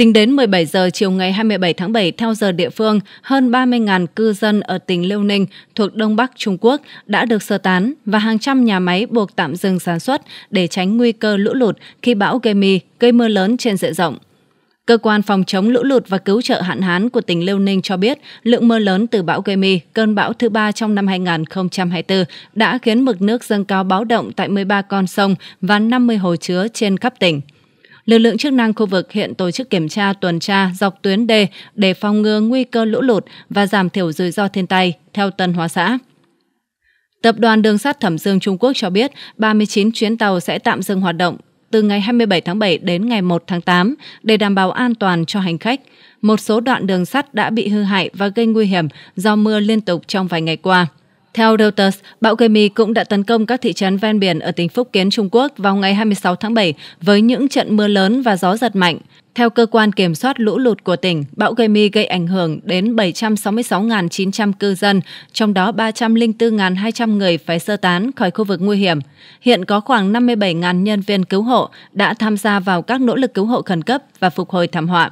Tính đến 17 giờ chiều ngày 27 tháng 7 theo giờ địa phương, hơn 30.000 cư dân ở tỉnh Liêu Ninh thuộc Đông Bắc Trung Quốc đã được sơ tán và hàng trăm nhà máy buộc tạm dừng sản xuất để tránh nguy cơ lũ lụt khi bão Gemi gây mưa lớn trên diện rộng. Cơ quan phòng chống lũ lụt và cứu trợ hạn hán của tỉnh Liêu Ninh cho biết, lượng mưa lớn từ bão Gemi, cơn bão thứ ba trong năm 2024, đã khiến mực nước dâng cao báo động tại 13 con sông và 50 hồ chứa trên khắp tỉnh. Lực lượng chức năng khu vực hiện tổ chức kiểm tra tuần tra dọc tuyến đê để phòng ngừa nguy cơ lũ lụt và giảm thiểu rủi ro thiên tai theo Tân Hóa xã. Tập đoàn Đường sắt Thẩm Dương Trung Quốc cho biết 39 chuyến tàu sẽ tạm dừng hoạt động từ ngày 27 tháng 7 đến ngày 1 tháng 8 để đảm bảo an toàn cho hành khách. Một số đoạn đường sắt đã bị hư hại và gây nguy hiểm do mưa liên tục trong vài ngày qua. Theo Reuters, bão Gemi cũng đã tấn công các thị trấn ven biển ở tỉnh Phúc Kiến Trung Quốc vào ngày 26 tháng 7 với những trận mưa lớn và gió giật mạnh. Theo cơ quan kiểm soát lũ lụt của tỉnh, bão Gemi gây ảnh hưởng đến 766.900 cư dân, trong đó 304.200 người phải sơ tán khỏi khu vực nguy hiểm. Hiện có khoảng 57.000 nhân viên cứu hộ đã tham gia vào các nỗ lực cứu hộ khẩn cấp và phục hồi thảm họa.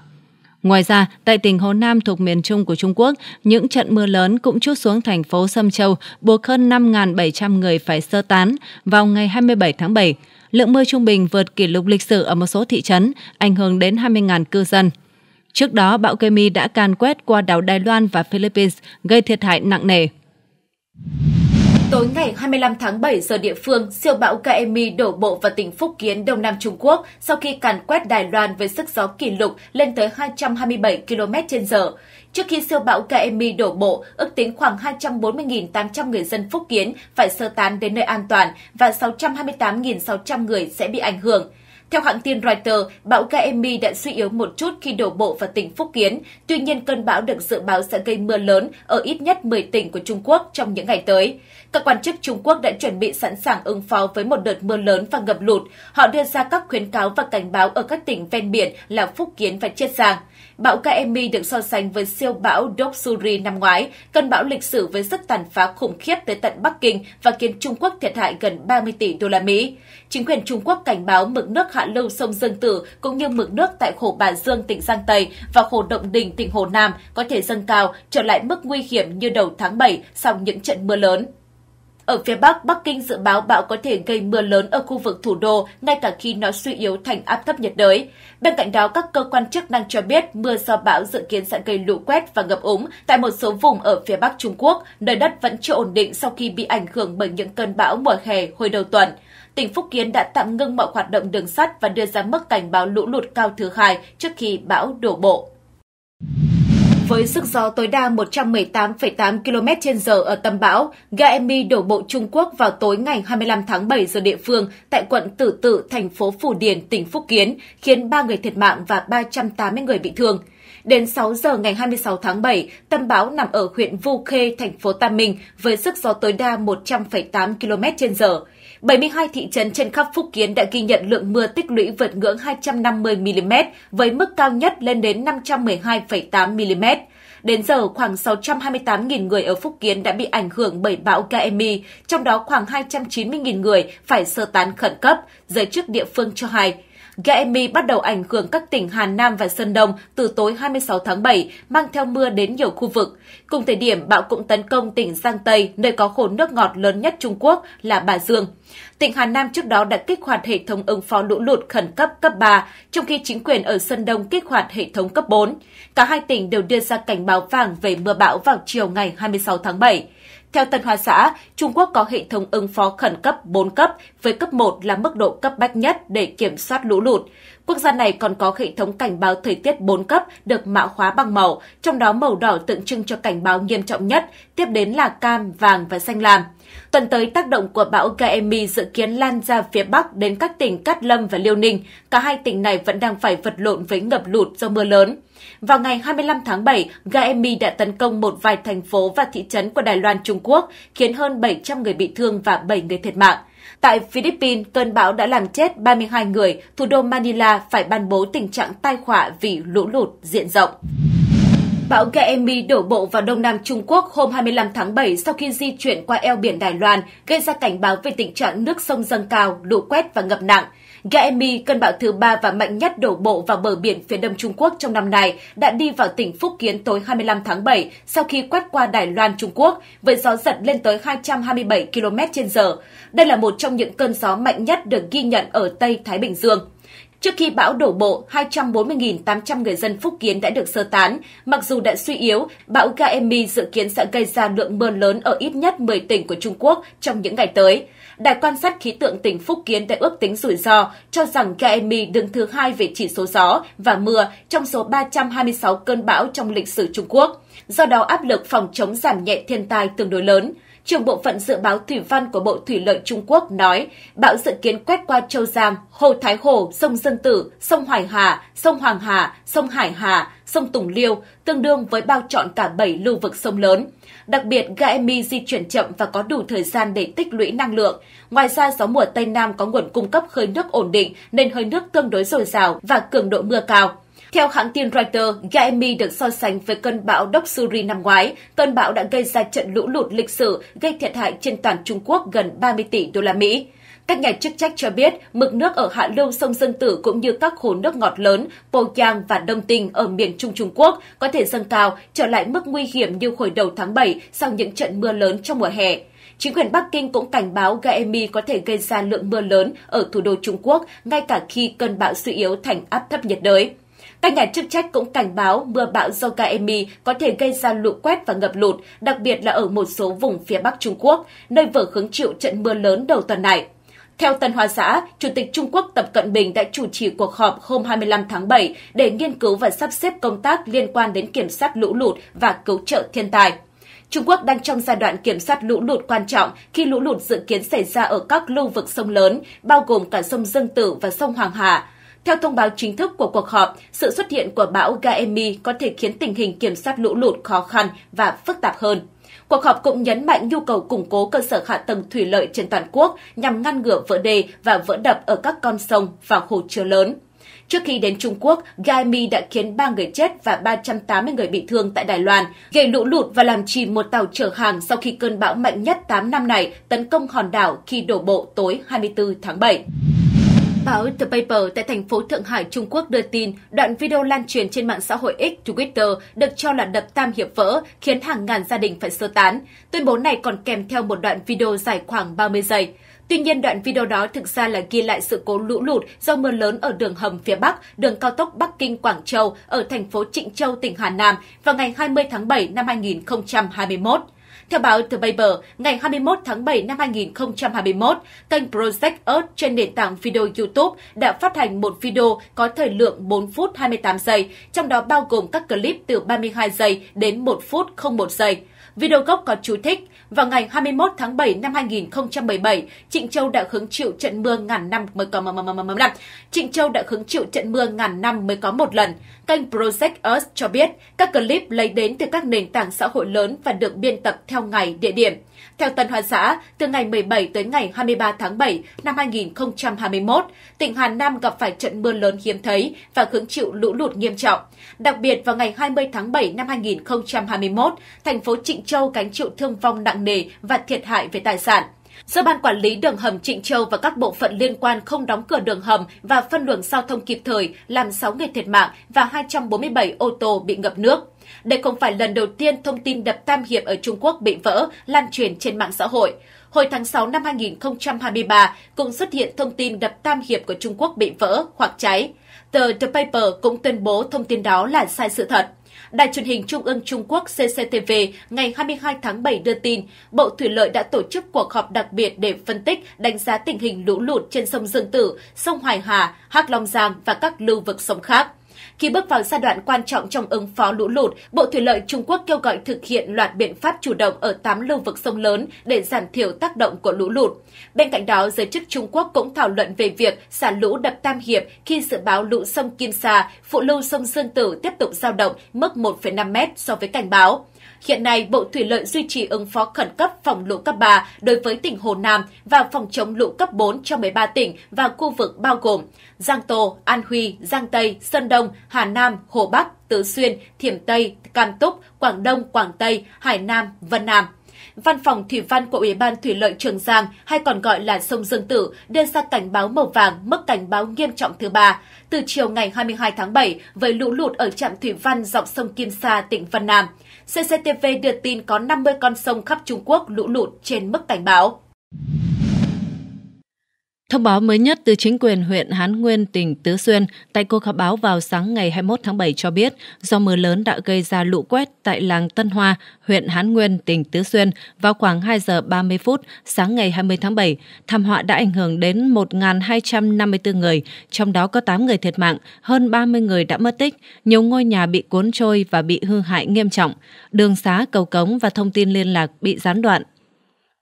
Ngoài ra, tại tỉnh Hồ Nam thuộc miền Trung của Trung Quốc, những trận mưa lớn cũng chút xuống thành phố Sâm Châu, buộc hơn 5.700 người phải sơ tán vào ngày 27 tháng 7. Lượng mưa trung bình vượt kỷ lục lịch sử ở một số thị trấn, ảnh hưởng đến 20.000 cư dân. Trước đó, bão Kemi đã can quét qua đảo Đài Loan và Philippines, gây thiệt hại nặng nề. Tối ngày 25 tháng 7 giờ địa phương, siêu bão Kaemi đổ bộ vào tỉnh Phúc Kiến, Đông Nam Trung Quốc sau khi càn quét Đài Loan với sức gió kỷ lục lên tới 227 km h Trước khi siêu bão Kaemi đổ bộ, ước tính khoảng 240.800 người dân Phúc Kiến phải sơ tán đến nơi an toàn và 628.600 người sẽ bị ảnh hưởng. Theo hãng tin Reuters, bão Kemi đã suy yếu một chút khi đổ bộ vào tỉnh Phúc Kiến. Tuy nhiên, cơn bão được dự báo sẽ gây mưa lớn ở ít nhất 10 tỉnh của Trung Quốc trong những ngày tới. Các quan chức Trung Quốc đã chuẩn bị sẵn sàng ứng phó với một đợt mưa lớn và ngập lụt. Họ đưa ra các khuyến cáo và cảnh báo ở các tỉnh ven biển là Phúc Kiến và Chiết Giang. Bão Kaemi được so sánh với siêu bão Doksuri năm ngoái, cơn bão lịch sử với sức tàn phá khủng khiếp tới tận Bắc Kinh và khiến Trung Quốc thiệt hại gần 30 tỷ đô la Mỹ. Chính quyền Trung Quốc cảnh báo mực nước hạ lưu sông Dương Tử cũng như mực nước tại khổ Bà Dương tỉnh Giang Tây và khổ Động Đình tỉnh Hồ Nam có thể dâng cao trở lại mức nguy hiểm như đầu tháng 7 sau những trận mưa lớn. Ở phía Bắc, Bắc Kinh dự báo bão có thể gây mưa lớn ở khu vực thủ đô, ngay cả khi nó suy yếu thành áp thấp nhiệt đới. Bên cạnh đó, các cơ quan chức năng cho biết mưa do bão dự kiến sẽ gây lũ quét và ngập úng tại một số vùng ở phía Bắc Trung Quốc, nơi đất vẫn chưa ổn định sau khi bị ảnh hưởng bởi những cơn bão mùa hè hồi đầu tuần tỉnh Phúc Kiến đã tạm ngưng mọi hoạt động đường sắt và đưa ra mức cảnh báo lũ lụt cao thứ hai trước khi bão đổ bộ. Với sức gió tối đa 118,8 km h ở tâm bão, Gaemi đổ bộ Trung Quốc vào tối ngày 25 tháng 7 giờ địa phương tại quận Tử Tự, thành phố Phủ Điền, tỉnh Phúc Kiến, khiến 3 người thiệt mạng và 380 người bị thương. Đến 6 giờ ngày 26 tháng 7, tâm bão nằm ở huyện Vu Khê, thành phố Tam Minh với sức gió tối đa 100,8 km h 72 thị trấn trên khắp Phúc Kiến đã ghi nhận lượng mưa tích lũy vượt ngưỡng 250mm với mức cao nhất lên đến 512,8mm. Đến giờ, khoảng 628.000 người ở Phúc Kiến đã bị ảnh hưởng bởi bão Kemi, trong đó khoảng 290.000 người phải sơ tán khẩn cấp, giới chức địa phương cho hay. Gaemi bắt đầu ảnh hưởng các tỉnh Hà Nam và Sơn Đông từ tối 26 tháng 7, mang theo mưa đến nhiều khu vực. Cùng thời điểm, bão cũng tấn công tỉnh Giang Tây, nơi có hồ nước ngọt lớn nhất Trung Quốc là Bà Dương. Tỉnh Hà Nam trước đó đã kích hoạt hệ thống ứng phó lũ lụt khẩn cấp cấp 3, trong khi chính quyền ở Sơn Đông kích hoạt hệ thống cấp 4. Cả hai tỉnh đều đưa ra cảnh báo vàng về mưa bão vào chiều ngày 26 tháng 7. Theo Tân Hoa Xã, Trung Quốc có hệ thống ứng phó khẩn cấp 4 cấp, với cấp 1 là mức độ cấp bách nhất để kiểm soát lũ lụt. Quốc gia này còn có hệ thống cảnh báo thời tiết 4 cấp được mã hóa bằng màu, trong đó màu đỏ tượng trưng cho cảnh báo nghiêm trọng nhất, tiếp đến là cam, vàng và xanh lam. Tuần tới, tác động của bão Gaemi dự kiến lan ra phía Bắc đến các tỉnh Cát Lâm và Liêu Ninh. Cả hai tỉnh này vẫn đang phải vật lộn với ngập lụt do mưa lớn. Vào ngày 25 tháng 7, Gaemi đã tấn công một vài thành phố và thị trấn của Đài Loan Trung Quốc, khiến hơn 700 người bị thương và 7 người thiệt mạng. Tại Philippines, cơn bão đã làm chết 32 người, thủ đô Manila phải ban bố tình trạng tai họa vì lũ lụt diện rộng. Bão Gaemi đổ bộ vào Đông Nam Trung Quốc hôm 25 tháng 7 sau khi di chuyển qua eo biển Đài Loan, gây ra cảnh báo về tình trạng nước sông dâng cao, lũ quét và ngập nặng. Gaemi, cơn bão thứ ba và mạnh nhất đổ bộ vào bờ biển phía đông Trung Quốc trong năm nay, đã đi vào tỉnh Phúc Kiến tối 25 tháng 7 sau khi quét qua Đài Loan, Trung Quốc với gió giật lên tới 227 km h Đây là một trong những cơn gió mạnh nhất được ghi nhận ở Tây Thái Bình Dương. Trước khi bão đổ bộ, 240.800 người dân Phúc Kiến đã được sơ tán. Mặc dù đã suy yếu, bão Gaemi dự kiến sẽ gây ra lượng mưa lớn ở ít nhất 10 tỉnh của Trung Quốc trong những ngày tới. Đài quan sát khí tượng tỉnh Phúc Kiến đã ước tính rủi ro, cho rằng Gaemi đứng thứ hai về chỉ số gió và mưa trong số 326 cơn bão trong lịch sử Trung Quốc. Do đó áp lực phòng chống giảm nhẹ thiên tai tương đối lớn. Trưởng bộ phận dự báo thủy văn của Bộ Thủy lợi Trung Quốc nói, bão dự kiến quét qua Châu Giang, Hồ Thái Hồ, sông Dương Tử, sông Hoài Hà, sông Hoàng Hà, sông Hải Hà, sông Tùng Liêu, tương đương với bao trọn cả 7 lưu vực sông lớn. Đặc biệt, Gaemi di chuyển chậm và có đủ thời gian để tích lũy năng lượng. Ngoài ra, gió mùa Tây Nam có nguồn cung cấp hơi nước ổn định nên hơi nước tương đối dồi dào và cường độ mưa cao. Theo hãng tin Reuters, Gaemi được so sánh với cơn bão Doksuri năm ngoái. Cơn bão đã gây ra trận lũ lụt lịch sử, gây thiệt hại trên toàn Trung Quốc gần 30 tỷ đô la Mỹ. Các nhà chức trách cho biết mực nước ở hạ lưu sông Dương Tử cũng như các hồ nước ngọt lớn, Poyang và Đông Tinh ở miền Trung Trung Quốc có thể dâng cao, trở lại mức nguy hiểm như hồi đầu tháng 7 sau những trận mưa lớn trong mùa hè. Chính quyền Bắc Kinh cũng cảnh báo Gaemi có thể gây ra lượng mưa lớn ở thủ đô Trung Quốc ngay cả khi cơn bão suy yếu thành áp thấp nhiệt đới. Các nhà chức trách cũng cảnh báo mưa bão do Gaemi có thể gây ra lũ quét và ngập lụt, đặc biệt là ở một số vùng phía Bắc Trung Quốc, nơi vừa hứng chịu trận mưa lớn đầu tuần này. Theo Tân Hoa Xã, Chủ tịch Trung Quốc Tập Cận Bình đã chủ trì cuộc họp hôm 25 tháng 7 để nghiên cứu và sắp xếp công tác liên quan đến kiểm soát lũ lụt và cứu trợ thiên tai. Trung Quốc đang trong giai đoạn kiểm soát lũ lụt quan trọng khi lũ lụt dự kiến xảy ra ở các lưu vực sông lớn, bao gồm cả sông Dương Tử và sông Hoàng Hà. Theo thông báo chính thức của cuộc họp, sự xuất hiện của bão Gaemi có thể khiến tình hình kiểm soát lũ lụt khó khăn và phức tạp hơn. Cuộc họp cũng nhấn mạnh nhu cầu củng cố cơ sở hạ tầng thủy lợi trên toàn quốc nhằm ngăn ngừa vỡ đê và vỡ đập ở các con sông và hồ chứa lớn. Trước khi đến Trung Quốc, gai mi đã khiến 3 người chết và 380 người bị thương tại Đài Loan, gây lũ lụt và làm chìm một tàu chở hàng sau khi cơn bão mạnh nhất 8 năm này tấn công hòn đảo khi đổ bộ tối 24 tháng 7. Báo The Paper tại thành phố Thượng Hải, Trung Quốc đưa tin đoạn video lan truyền trên mạng xã hội X Twitter được cho là đập tam hiệp vỡ, khiến hàng ngàn gia đình phải sơ tán. Tuyên bố này còn kèm theo một đoạn video dài khoảng 30 giây. Tuy nhiên, đoạn video đó thực ra là ghi lại sự cố lũ lụt do mưa lớn ở đường hầm phía Bắc, đường cao tốc Bắc Kinh – Quảng Châu ở thành phố Trịnh Châu, tỉnh Hà Nam vào ngày 20 tháng 7 năm 2021. Theo báo The Paper, ngày 21 tháng 7 năm 2021, kênh Project Earth trên nền tảng video YouTube đã phát hành một video có thời lượng 4 phút 28 giây, trong đó bao gồm các clip từ 32 giây đến 1 phút 01 giây. Video gốc có chú thích, vào ngày 21 tháng 7 năm 2017, Trịnh Châu đã hứng chịu trận mưa ngàn năm mới có một lần. Trịnh Châu đã hứng chịu trận mưa ngàn năm mới có một lần. Kênh Project Earth cho biết các clip lấy đến từ các nền tảng xã hội lớn và được biên tập theo ngày, địa điểm. Theo Tân Hoa Xã, từ ngày 17 tới ngày 23 tháng 7 năm 2021, tỉnh Hà Nam gặp phải trận mưa lớn hiếm thấy và hứng chịu lũ lụt nghiêm trọng. Đặc biệt vào ngày 20 tháng 7 năm 2021, thành phố Trịnh Châu gánh chịu thương vong nặng nặng nề và thiệt hại về tài sản. Do Ban Quản lý Đường Hầm Trịnh Châu và các bộ phận liên quan không đóng cửa đường hầm và phân luồng giao thông kịp thời, làm 6 người thiệt mạng và 247 ô tô bị ngập nước. Đây không phải lần đầu tiên thông tin đập Tam Hiệp ở Trung Quốc bị vỡ lan truyền trên mạng xã hội. Hồi tháng 6 năm 2023 cũng xuất hiện thông tin đập Tam Hiệp của Trung Quốc bị vỡ hoặc cháy. Tờ The Paper cũng tuyên bố thông tin đó là sai sự thật. Đài truyền hình Trung ương Trung Quốc CCTV ngày 22 tháng 7 đưa tin, Bộ Thủy lợi đã tổ chức cuộc họp đặc biệt để phân tích, đánh giá tình hình lũ lụt trên sông Dương Tử, sông Hoài Hà, Hắc Long Giang và các lưu vực sông khác. Khi bước vào giai đoạn quan trọng trong ứng phó lũ lụt, Bộ Thủy lợi Trung Quốc kêu gọi thực hiện loạt biện pháp chủ động ở 8 lưu vực sông lớn để giảm thiểu tác động của lũ lụt. Bên cạnh đó, giới chức Trung Quốc cũng thảo luận về việc xả lũ đập Tam Hiệp khi dự báo lũ sông Kim Sa, phụ lưu sông Sơn Tử tiếp tục dao động mức 1,5 m so với cảnh báo. Hiện nay, Bộ Thủy lợi duy trì ứng phó khẩn cấp phòng lũ cấp 3 đối với tỉnh Hồ Nam và phòng chống lũ cấp 4 cho 13 tỉnh và khu vực bao gồm Giang Tô, An Huy, Giang Tây, Sơn Đông, Hà Nam, Hồ Bắc, Tứ Xuyên, Thiểm Tây, Cam Túc, Quảng Đông, Quảng Tây, Hải Nam, Vân Nam. Văn phòng Thủy văn của Ủy ban Thủy lợi Trường Giang hay còn gọi là sông Dương Tử đưa ra cảnh báo màu vàng mức cảnh báo nghiêm trọng thứ ba từ chiều ngày 22 tháng 7 với lũ lụt ở trạm thủy văn dọc sông Kim Sa, tỉnh Vân Nam. CCTV đưa tin có 50 con sông khắp Trung Quốc lũ lụt trên mức cảnh báo. Thông báo mới nhất từ chính quyền huyện Hán Nguyên, tỉnh Tứ Xuyên tại cuộc họp báo vào sáng ngày 21 tháng 7 cho biết do mưa lớn đã gây ra lũ quét tại làng Tân Hoa, huyện Hán Nguyên, tỉnh Tứ Xuyên vào khoảng 2 giờ 30 phút sáng ngày 20 tháng 7. Thảm họa đã ảnh hưởng đến 1.254 người, trong đó có 8 người thiệt mạng, hơn 30 người đã mất tích, nhiều ngôi nhà bị cuốn trôi và bị hư hại nghiêm trọng. Đường xá, cầu cống và thông tin liên lạc bị gián đoạn,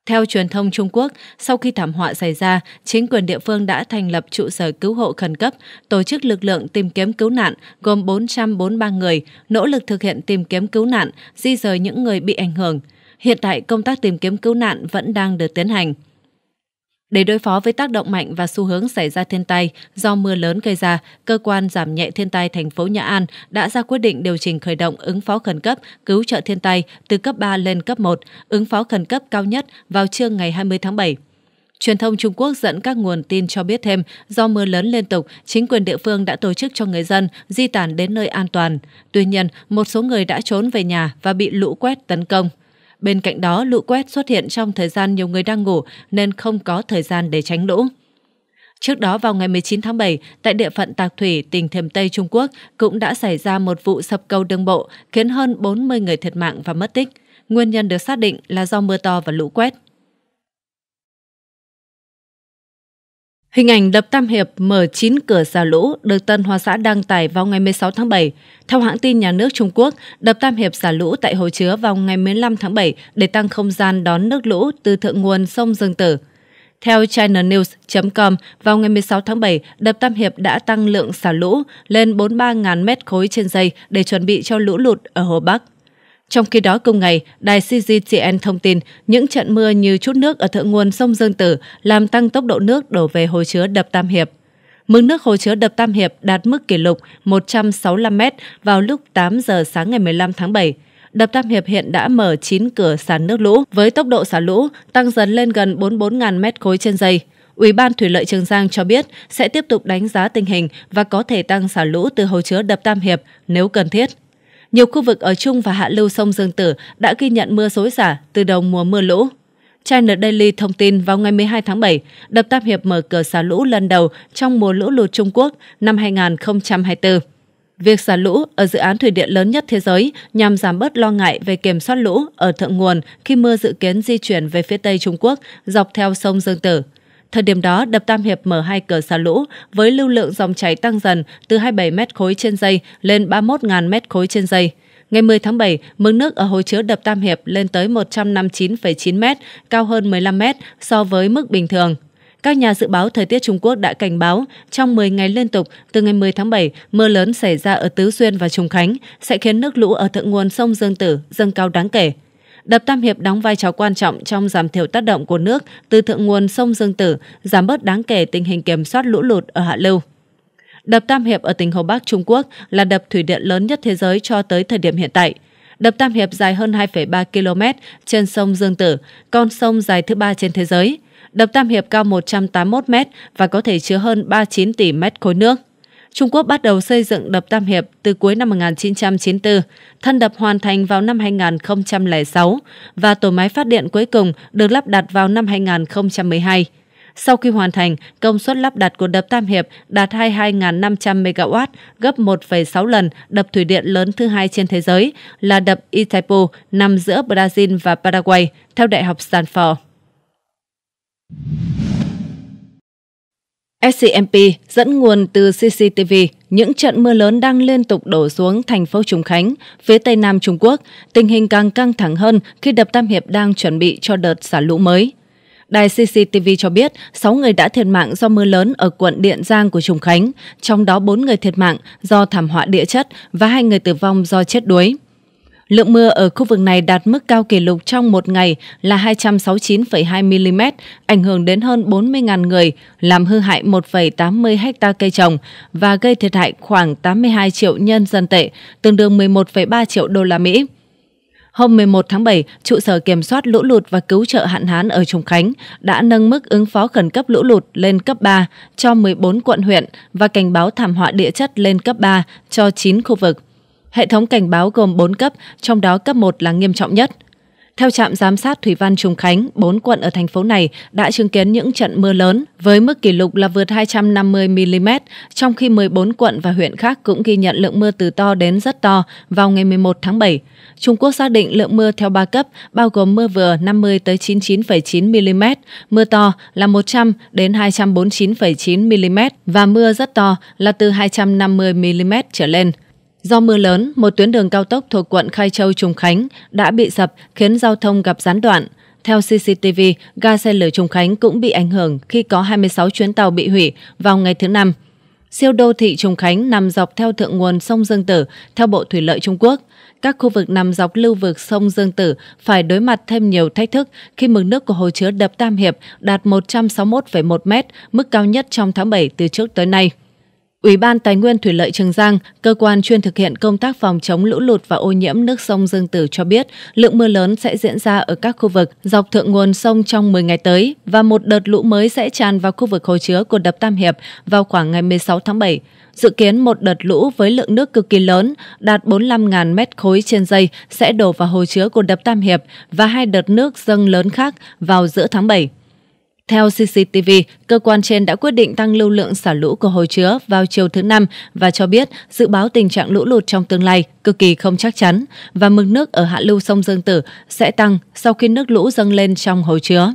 theo truyền thông Trung Quốc, sau khi thảm họa xảy ra, chính quyền địa phương đã thành lập trụ sở cứu hộ khẩn cấp, tổ chức lực lượng tìm kiếm cứu nạn gồm 443 người, nỗ lực thực hiện tìm kiếm cứu nạn, di rời những người bị ảnh hưởng. Hiện tại công tác tìm kiếm cứu nạn vẫn đang được tiến hành. Để đối phó với tác động mạnh và xu hướng xảy ra thiên tai do mưa lớn gây ra, cơ quan giảm nhẹ thiên tai thành phố Nhã An đã ra quyết định điều chỉnh khởi động ứng phó khẩn cấp, cứu trợ thiên tai từ cấp 3 lên cấp 1, ứng phó khẩn cấp cao nhất vào trưa ngày 20 tháng 7. Truyền thông Trung Quốc dẫn các nguồn tin cho biết thêm, do mưa lớn liên tục, chính quyền địa phương đã tổ chức cho người dân di tản đến nơi an toàn. Tuy nhiên, một số người đã trốn về nhà và bị lũ quét tấn công. Bên cạnh đó, lũ quét xuất hiện trong thời gian nhiều người đang ngủ nên không có thời gian để tránh lũ. Trước đó vào ngày 19 tháng 7, tại địa phận Tạc Thủy, tỉnh Thiểm Tây Trung Quốc cũng đã xảy ra một vụ sập cầu đường bộ khiến hơn 40 người thiệt mạng và mất tích. Nguyên nhân được xác định là do mưa to và lũ quét. Hình ảnh đập Tam Hiệp mở 9 cửa xả lũ được Tân Hoa Xã đăng tải vào ngày 16 tháng 7. Theo hãng tin nhà nước Trung Quốc, đập Tam Hiệp xả lũ tại hồ chứa vào ngày 15 tháng 7 để tăng không gian đón nước lũ từ thượng nguồn sông Dương Tử. Theo ChinaNews.com, vào ngày 16 tháng 7, đập Tam Hiệp đã tăng lượng xả lũ lên 43.000 mét khối trên giây để chuẩn bị cho lũ lụt ở Hồ Bắc. Trong khi đó cùng ngày, đài CGTN thông tin những trận mưa như chút nước ở thượng nguồn sông Dương Tử làm tăng tốc độ nước đổ về hồ chứa đập Tam Hiệp. Mực nước hồ chứa đập Tam Hiệp đạt mức kỷ lục 165 m vào lúc 8 giờ sáng ngày 15 tháng 7. Đập Tam Hiệp hiện đã mở 9 cửa xả nước lũ với tốc độ xả lũ tăng dần lên gần 44.000 mét khối trên giây. Ủy ban Thủy lợi Trường Giang cho biết sẽ tiếp tục đánh giá tình hình và có thể tăng xả lũ từ hồ chứa đập Tam Hiệp nếu cần thiết. Nhiều khu vực ở Trung và Hạ Lưu sông Dương Tử đã ghi nhận mưa xối xả từ đầu mùa mưa lũ. China Daily thông tin vào ngày 12 tháng 7, đập Tam Hiệp mở cửa xả lũ lần đầu trong mùa lũ lụt Trung Quốc năm 2024. Việc xả lũ ở dự án thủy điện lớn nhất thế giới nhằm giảm bớt lo ngại về kiểm soát lũ ở thượng nguồn khi mưa dự kiến di chuyển về phía Tây Trung Quốc dọc theo sông Dương Tử. Thời điểm đó, đập Tam Hiệp mở hai cửa xả lũ với lưu lượng dòng chảy tăng dần từ 27 mét khối trên giây lên 31.000 mét khối trên giây. Ngày 10 tháng 7, mực nước ở hồ chứa đập Tam Hiệp lên tới 159,9 mét cao hơn 15 mét so với mức bình thường. Các nhà dự báo thời tiết Trung Quốc đã cảnh báo trong 10 ngày liên tục từ ngày 10 tháng 7, mưa lớn xảy ra ở Tứ Xuyên và Trùng Khánh sẽ khiến nước lũ ở thượng nguồn sông Dương Tử dâng cao đáng kể. Đập Tam Hiệp đóng vai trò quan trọng trong giảm thiểu tác động của nước từ thượng nguồn sông Dương Tử, giảm bớt đáng kể tình hình kiểm soát lũ lụt ở hạ lưu. Đập Tam Hiệp ở tỉnh Hồ Bắc Trung Quốc là đập thủy điện lớn nhất thế giới cho tới thời điểm hiện tại. Đập Tam Hiệp dài hơn 2,3 km trên sông Dương Tử, con sông dài thứ ba trên thế giới. Đập Tam Hiệp cao 181 m và có thể chứa hơn 39 tỷ mét khối nước. Trung Quốc bắt đầu xây dựng đập Tam Hiệp từ cuối năm 1994, thân đập hoàn thành vào năm 2006 và tổ máy phát điện cuối cùng được lắp đặt vào năm 2012. Sau khi hoàn thành, công suất lắp đặt của đập Tam Hiệp đạt 22.500 MW, gấp 1,6 lần đập thủy điện lớn thứ hai trên thế giới là đập Itaipu nằm giữa Brazil và Paraguay, theo Đại học Stanford. SCMP dẫn nguồn từ CCTV, những trận mưa lớn đang liên tục đổ xuống thành phố Trùng Khánh, phía tây nam Trung Quốc, tình hình càng căng thẳng hơn khi đập Tam Hiệp đang chuẩn bị cho đợt xả lũ mới. Đài CCTV cho biết 6 người đã thiệt mạng do mưa lớn ở quận Điện Giang của Trùng Khánh, trong đó 4 người thiệt mạng do thảm họa địa chất và hai người tử vong do chết đuối. Lượng mưa ở khu vực này đạt mức cao kỷ lục trong một ngày là 269,2 mm, ảnh hưởng đến hơn 40.000 người, làm hư hại 1,80 ha cây trồng và gây thiệt hại khoảng 82 triệu nhân dân tệ, tương đương 11,3 triệu đô la Mỹ. Hôm 11 tháng 7, trụ sở kiểm soát lũ lụt và cứu trợ hạn hán ở Trùng Khánh đã nâng mức ứng phó khẩn cấp lũ lụt lên cấp 3 cho 14 quận huyện và cảnh báo thảm họa địa chất lên cấp 3 cho 9 khu vực. Hệ thống cảnh báo gồm 4 cấp, trong đó cấp 1 là nghiêm trọng nhất. Theo trạm giám sát Thủy văn Trùng Khánh, 4 quận ở thành phố này đã chứng kiến những trận mưa lớn với mức kỷ lục là vượt 250mm, trong khi 14 quận và huyện khác cũng ghi nhận lượng mưa từ to đến rất to vào ngày 11 tháng 7. Trung Quốc xác định lượng mưa theo 3 cấp, bao gồm mưa vừa 50 tới 99,9mm, mưa to là 100 đến 249,9mm và mưa rất to là từ 250mm trở lên. Do mưa lớn, một tuyến đường cao tốc thuộc quận Khai Châu Trùng Khánh đã bị sập khiến giao thông gặp gián đoạn. Theo CCTV, ga xe lửa Trùng Khánh cũng bị ảnh hưởng khi có 26 chuyến tàu bị hủy vào ngày thứ Năm. Siêu đô thị Trùng Khánh nằm dọc theo thượng nguồn sông Dương Tử, theo Bộ Thủy lợi Trung Quốc. Các khu vực nằm dọc lưu vực sông Dương Tử phải đối mặt thêm nhiều thách thức khi mực nước của hồ chứa đập Tam Hiệp đạt 161,1 m, mức cao nhất trong tháng 7 từ trước tới nay. Ủy ban Tài nguyên Thủy lợi Trường Giang, cơ quan chuyên thực hiện công tác phòng chống lũ lụt và ô nhiễm nước sông Dương Tử cho biết, lượng mưa lớn sẽ diễn ra ở các khu vực dọc thượng nguồn sông trong 10 ngày tới và một đợt lũ mới sẽ tràn vào khu vực hồ chứa của đập Tam Hiệp vào khoảng ngày 16 tháng 7. Dự kiến một đợt lũ với lượng nước cực kỳ lớn, đạt 45.000 mét khối trên giây sẽ đổ vào hồ chứa của đập Tam Hiệp và hai đợt nước dâng lớn khác vào giữa tháng 7. Theo CCTV, cơ quan trên đã quyết định tăng lưu lượng xả lũ của hồ chứa vào chiều thứ Năm và cho biết dự báo tình trạng lũ lụt trong tương lai cực kỳ không chắc chắn và mực nước ở hạ lưu sông Dương Tử sẽ tăng sau khi nước lũ dâng lên trong hồ chứa.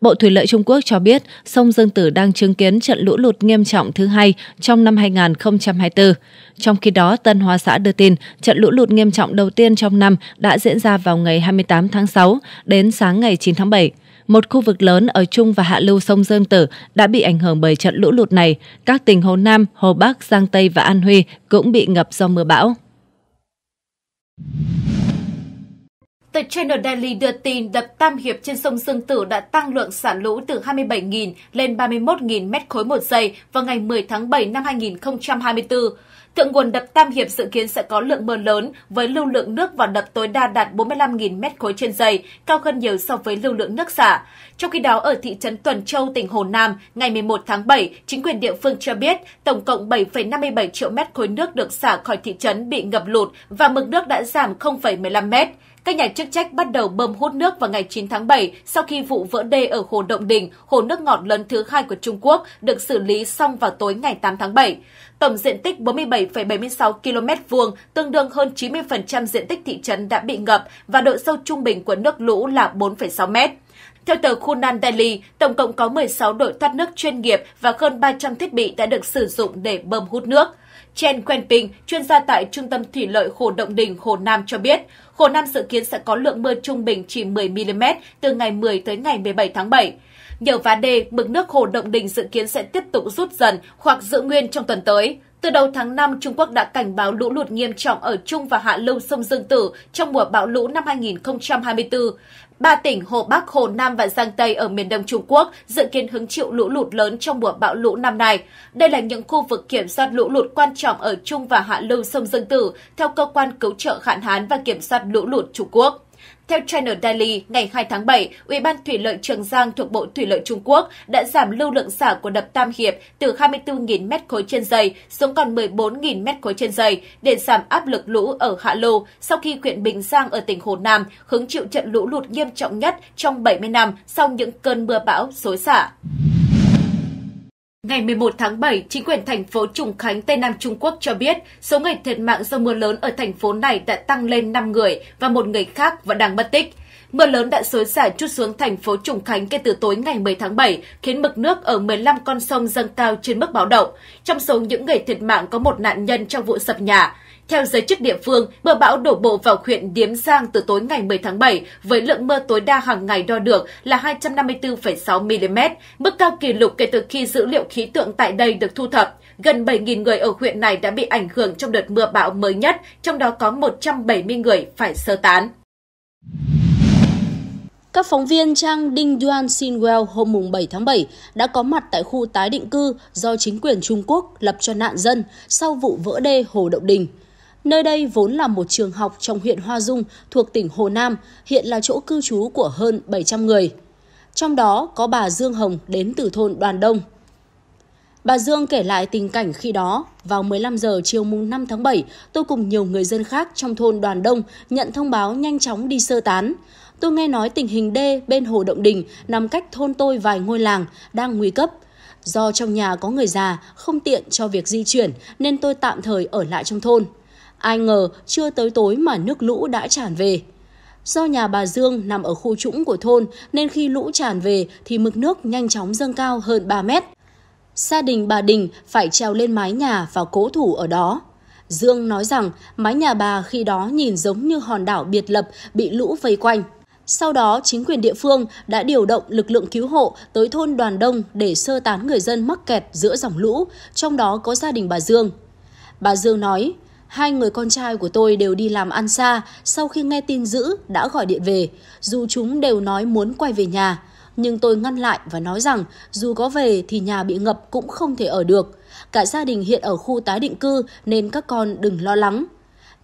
Bộ Thủy lợi Trung Quốc cho biết sông Dương Tử đang chứng kiến trận lũ lụt nghiêm trọng thứ hai trong năm 2024. Trong khi đó, Tân Hoa xã đưa tin trận lũ lụt nghiêm trọng đầu tiên trong năm đã diễn ra vào ngày 28 tháng 6 đến sáng ngày 9 tháng 7 một khu vực lớn ở trung và hạ lưu sông Dương Tử đã bị ảnh hưởng bởi trận lũ lụt này. Các tỉnh Hồ Nam, Hồ Bắc, Giang Tây và An Huy cũng bị ngập do mưa bão. The Channel Daily đưa tin đập Tam Hiệp trên sông Dương Tử đã tăng lượng xả lũ từ 27.000 lên 31.000 mét khối một giây vào ngày 10 tháng 7 năm 2024. Thượng nguồn đập Tam Hiệp dự kiến sẽ có lượng mưa lớn với lưu lượng nước vào đập tối đa đạt 45.000 m khối trên giây, cao hơn nhiều so với lưu lượng nước xả. Trong khi đó, ở thị trấn Tuần Châu, tỉnh Hồ Nam, ngày 11 tháng 7, chính quyền địa phương cho biết tổng cộng 7,57 triệu mét khối nước được xả khỏi thị trấn bị ngập lụt và mực nước đã giảm 0,15 mét. Các nhà chức trách bắt đầu bơm hút nước vào ngày 9 tháng 7 sau khi vụ vỡ đê ở hồ Động Đình, hồ nước ngọt lớn thứ hai của Trung Quốc được xử lý xong vào tối ngày 8 tháng 7. Tổng diện tích 47,76 km vuông, tương đương hơn 90% diện tích thị trấn đã bị ngập và độ sâu trung bình của nước lũ là 4,6 mét. Theo tờ Khunan Daily, tổng cộng có 16 đội thoát nước chuyên nghiệp và hơn 300 thiết bị đã được sử dụng để bơm hút nước. Chen Quenping, chuyên gia tại Trung tâm Thủy lợi Hồ Động Đình, Hồ Nam cho biết, Hồ Nam dự kiến sẽ có lượng mưa trung bình chỉ 10mm từ ngày 10 tới ngày 17 tháng 7. Nhờ vá đê, mực nước Hồ Động Đình dự kiến sẽ tiếp tục rút dần hoặc giữ nguyên trong tuần tới. Từ đầu tháng 5, Trung Quốc đã cảnh báo lũ lụt nghiêm trọng ở Trung và Hạ Lưu sông Dương Tử trong mùa bão lũ năm 2024. Ba tỉnh Hồ Bắc, Hồ Nam và Giang Tây ở miền đông Trung Quốc dự kiến hứng chịu lũ lụt lớn trong mùa bão lũ năm nay. Đây là những khu vực kiểm soát lũ lụt quan trọng ở Trung và Hạ Lưu sông Dương Tử theo cơ quan cứu trợ hạn hán và kiểm soát lũ lụt Trung Quốc. Theo China Daily, ngày 2 tháng 7, Ủy ban Thủy lợi Trường Giang thuộc Bộ Thủy lợi Trung Quốc đã giảm lưu lượng xả của đập Tam Hiệp từ 24.000 m khối trên giây xuống còn 14.000 m khối trên giây để giảm áp lực lũ ở Hạ Lô sau khi huyện Bình Giang ở tỉnh Hồ Nam hứng chịu trận lũ lụt nghiêm trọng nhất trong 70 năm sau những cơn mưa bão xối xả. Ngày 11 tháng 7, chính quyền thành phố Trùng Khánh, Tây Nam Trung Quốc cho biết số người thiệt mạng do mưa lớn ở thành phố này đã tăng lên 5 người và một người khác vẫn đang mất tích. Mưa lớn đã xối xả chút xuống thành phố Trùng Khánh kể từ tối ngày 10 tháng 7, khiến mực nước ở 15 con sông dâng cao trên mức báo động. Trong số những người thiệt mạng có một nạn nhân trong vụ sập nhà. Theo giới chức địa phương, mưa bão đổ bộ vào huyện Điếm Giang từ tối ngày 10 tháng 7 với lượng mưa tối đa hàng ngày đo được là 254,6 mm, mức cao kỷ lục kể từ khi dữ liệu khí tượng tại đây được thu thập. Gần 7.000 người ở huyện này đã bị ảnh hưởng trong đợt mưa bão mới nhất, trong đó có 170 người phải sơ tán. Các phóng viên trang Ding Yuan Xinwell hôm 7 tháng 7 đã có mặt tại khu tái định cư do chính quyền Trung Quốc lập cho nạn dân sau vụ vỡ đê Hồ Động Đình. Nơi đây vốn là một trường học trong huyện Hoa Dung thuộc tỉnh Hồ Nam, hiện là chỗ cư trú của hơn 700 người. Trong đó có bà Dương Hồng đến từ thôn Đoàn Đông. Bà Dương kể lại tình cảnh khi đó, vào 15 giờ chiều mùng 5 tháng 7, tôi cùng nhiều người dân khác trong thôn Đoàn Đông nhận thông báo nhanh chóng đi sơ tán. Tôi nghe nói tình hình đê bên Hồ Động Đình nằm cách thôn tôi vài ngôi làng đang nguy cấp. Do trong nhà có người già, không tiện cho việc di chuyển nên tôi tạm thời ở lại trong thôn. Ai ngờ chưa tới tối mà nước lũ đã tràn về. Do nhà bà Dương nằm ở khu trũng của thôn nên khi lũ tràn về thì mực nước nhanh chóng dâng cao hơn 3 mét. Gia đình bà Đình phải trèo lên mái nhà và cố thủ ở đó. Dương nói rằng mái nhà bà khi đó nhìn giống như hòn đảo biệt lập bị lũ vây quanh. Sau đó, chính quyền địa phương đã điều động lực lượng cứu hộ tới thôn Đoàn Đông để sơ tán người dân mắc kẹt giữa dòng lũ, trong đó có gia đình bà Dương. Bà Dương nói, Hai người con trai của tôi đều đi làm ăn xa, sau khi nghe tin dữ đã gọi điện về, dù chúng đều nói muốn quay về nhà. Nhưng tôi ngăn lại và nói rằng dù có về thì nhà bị ngập cũng không thể ở được. Cả gia đình hiện ở khu tái định cư nên các con đừng lo lắng.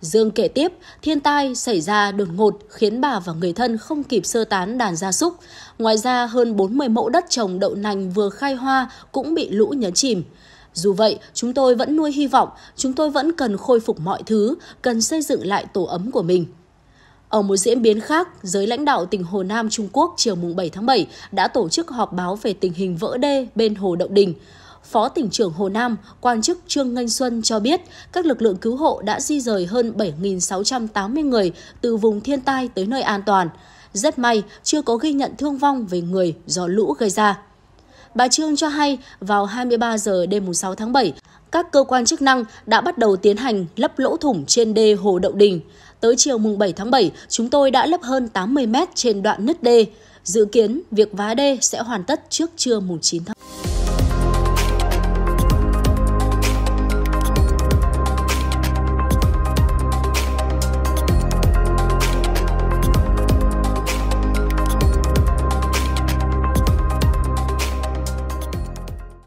Dương kể tiếp, thiên tai xảy ra đột ngột khiến bà và người thân không kịp sơ tán đàn gia súc. Ngoài ra, hơn 40 mẫu đất trồng đậu nành vừa khai hoa cũng bị lũ nhấn chìm. Dù vậy, chúng tôi vẫn nuôi hy vọng, chúng tôi vẫn cần khôi phục mọi thứ, cần xây dựng lại tổ ấm của mình. Ở một diễn biến khác, giới lãnh đạo tỉnh Hồ Nam Trung Quốc chiều 7 tháng 7 đã tổ chức họp báo về tình hình vỡ đê bên Hồ Động Đình. Phó tỉnh trưởng Hồ Nam, quan chức Trương Ngân Xuân cho biết các lực lượng cứu hộ đã di rời hơn 7.680 người từ vùng thiên tai tới nơi an toàn. Rất may, chưa có ghi nhận thương vong về người do lũ gây ra. Bà Trương cho hay vào 23 giờ đêm 6 tháng 7, các cơ quan chức năng đã bắt đầu tiến hành lấp lỗ thủng trên đê Hồ Đậu Đình. Tới chiều mùng 7 tháng 7, chúng tôi đã lấp hơn 80 mét trên đoạn nứt đê. Dự kiến việc vá đê sẽ hoàn tất trước trưa mùng 9 tháng 7.